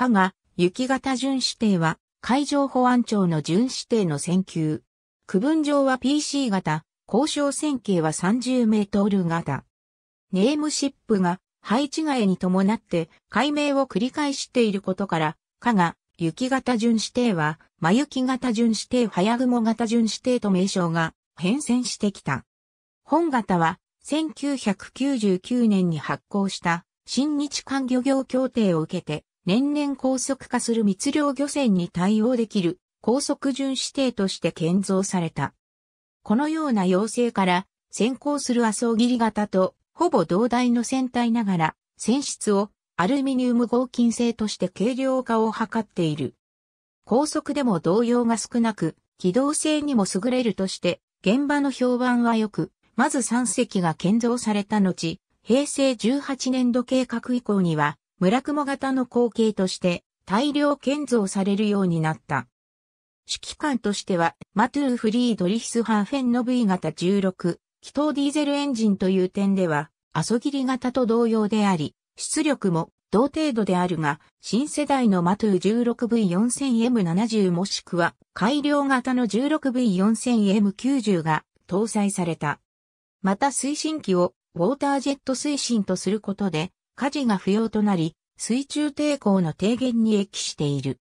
かが、雪型巡視艇は、海上保安庁の巡視艇の選球。区分上は PC 型、交渉線形は30メートル型。ネームシップが配置替えに伴って解明を繰り返していることから、加賀、雪型巡視艇は、真雪型巡視艇早雲型巡視艇と名称が変遷してきた。本型は、1999年に発行した新日韓漁業協定を受けて、年々高速化する密漁漁船に対応できる高速巡視艇として建造された。このような要請から先行する麻生切り型とほぼ同大の船体ながら船室をアルミニウム合金製として軽量化を図っている。高速でも動揺が少なく、機動性にも優れるとして、現場の評判は良く、まず3隻が建造された後、平成18年度計画以降には、村雲型の後継として大量建造されるようになった。指揮官としては、マトゥー・フリードリヒス・ハーフェンの V 型16、気筒ディーゼルエンジンという点では、アソギリ型と同様であり、出力も同程度であるが、新世代のマトゥー 16V4000M70 もしくは改良型の 16V4000M90 が搭載された。また推進機をウォータージェット推進とすることで、火事が不要となり、水中抵抗の低減に益している。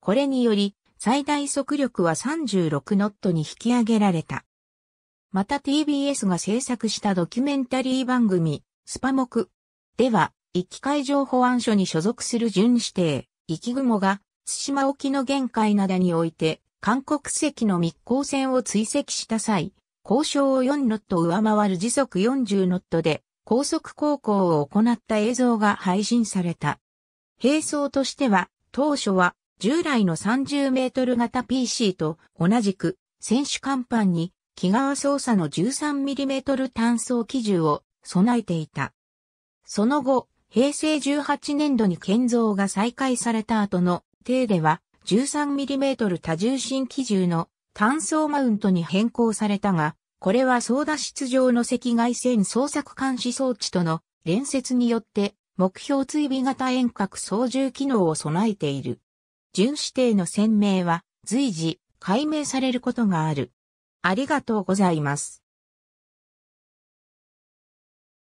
これにより、最大速力は36ノットに引き上げられた。また TBS が制作したドキュメンタリー番組、スパモクでは、行き海上保安署に所属する巡視艇、行き雲が、津島沖の限界灘において、韓国籍の密航船を追跡した際、交渉を4ノット上回る時速40ノットで、高速航行を行った映像が配信された。並走としては、当初は従来の30メートル型 PC と同じく選手甲板に木側操作の 13mm 単装機銃を備えていた。その後、平成18年度に建造が再開された後の艇では 13mm 多重心機銃の単装マウントに変更されたが、これは操舵室上の赤外線捜索監視装置との連接によって目標追尾型遠隔操縦機能を備えている。巡視艇の船名は随時解明されることがある。ありがとうございます。